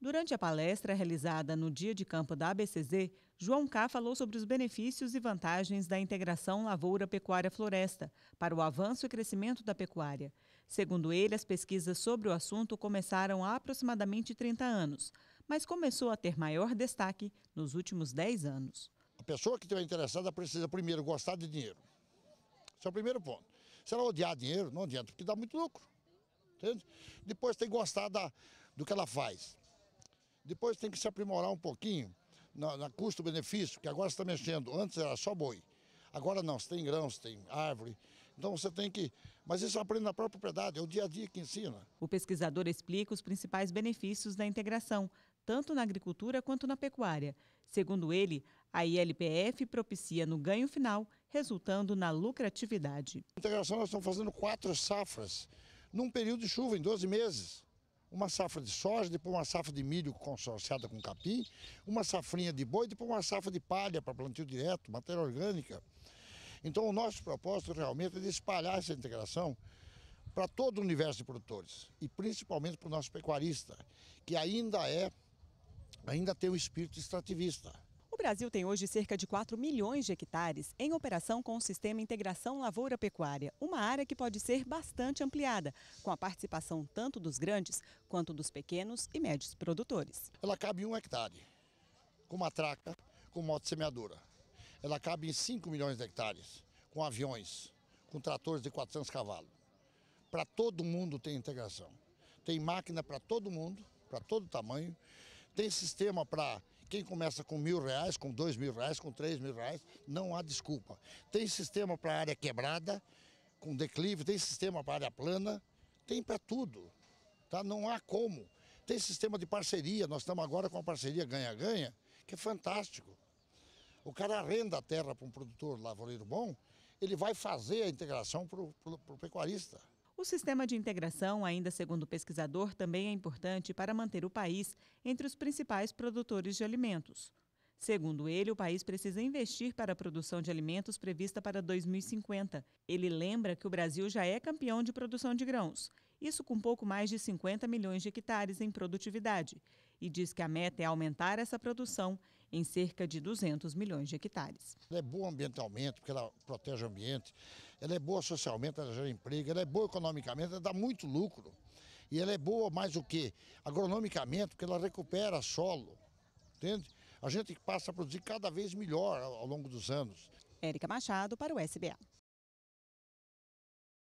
Durante a palestra realizada no dia de campo da ABCZ, João K falou sobre os benefícios e vantagens da integração lavoura-pecuária-floresta para o avanço e crescimento da pecuária. Segundo ele, as pesquisas sobre o assunto começaram há aproximadamente 30 anos, mas começou a ter maior destaque nos últimos 10 anos. A pessoa que estiver interessada precisa primeiro gostar de dinheiro. Esse é o primeiro ponto. Se ela odiar dinheiro, não adianta, porque dá muito lucro. Entende? Depois tem que gostar da, do que ela faz. Depois tem que se aprimorar um pouquinho na, na custo-benefício, que agora você está mexendo. Antes era só boi. Agora não, você tem grãos, tem árvore. Então você tem que. Mas isso é aprende na própria propriedade, é o dia a dia que ensina. O pesquisador explica os principais benefícios da integração, tanto na agricultura quanto na pecuária. Segundo ele, a ILPF propicia no ganho final, resultando na lucratividade. Na integração nós estamos fazendo quatro safras num período de chuva, em 12 meses uma safra de soja, depois uma safra de milho consorciada com capim, uma safrinha de boi, depois uma safra de palha para plantio direto, matéria orgânica. Então o nosso propósito realmente é de espalhar essa integração para todo o universo de produtores e principalmente para o nosso pecuarista, que ainda é, ainda tem o um espírito extrativista. O Brasil tem hoje cerca de 4 milhões de hectares em operação com o Sistema Integração Lavoura Pecuária, uma área que pode ser bastante ampliada, com a participação tanto dos grandes quanto dos pequenos e médios produtores. Ela cabe em um hectare, com uma traca, com moto semeadora. Ela cabe em 5 milhões de hectares, com aviões, com tratores de 400 cavalos. Para todo mundo tem integração. Tem máquina para todo mundo, para todo tamanho. Tem sistema para quem começa com mil reais, com dois mil reais, com três mil reais, não há desculpa. Tem sistema para área quebrada, com declive, tem sistema para área plana, tem para tudo. Tá? Não há como. Tem sistema de parceria, nós estamos agora com a parceria ganha-ganha, que é fantástico. O cara arrenda a terra para um produtor lavoureiro bom, ele vai fazer a integração para o pecuarista. O sistema de integração, ainda segundo o pesquisador, também é importante para manter o país entre os principais produtores de alimentos. Segundo ele, o país precisa investir para a produção de alimentos prevista para 2050. Ele lembra que o Brasil já é campeão de produção de grãos, isso com pouco mais de 50 milhões de hectares em produtividade, e diz que a meta é aumentar essa produção em cerca de 200 milhões de hectares. Ela é boa ambientalmente, porque ela protege o ambiente, ela é boa socialmente, ela gera emprego, ela é boa economicamente, ela dá muito lucro. E ela é boa mais o quê? Agronomicamente, porque ela recupera solo, entende? A gente passa a produzir cada vez melhor ao longo dos anos. Érica Machado para o SBA.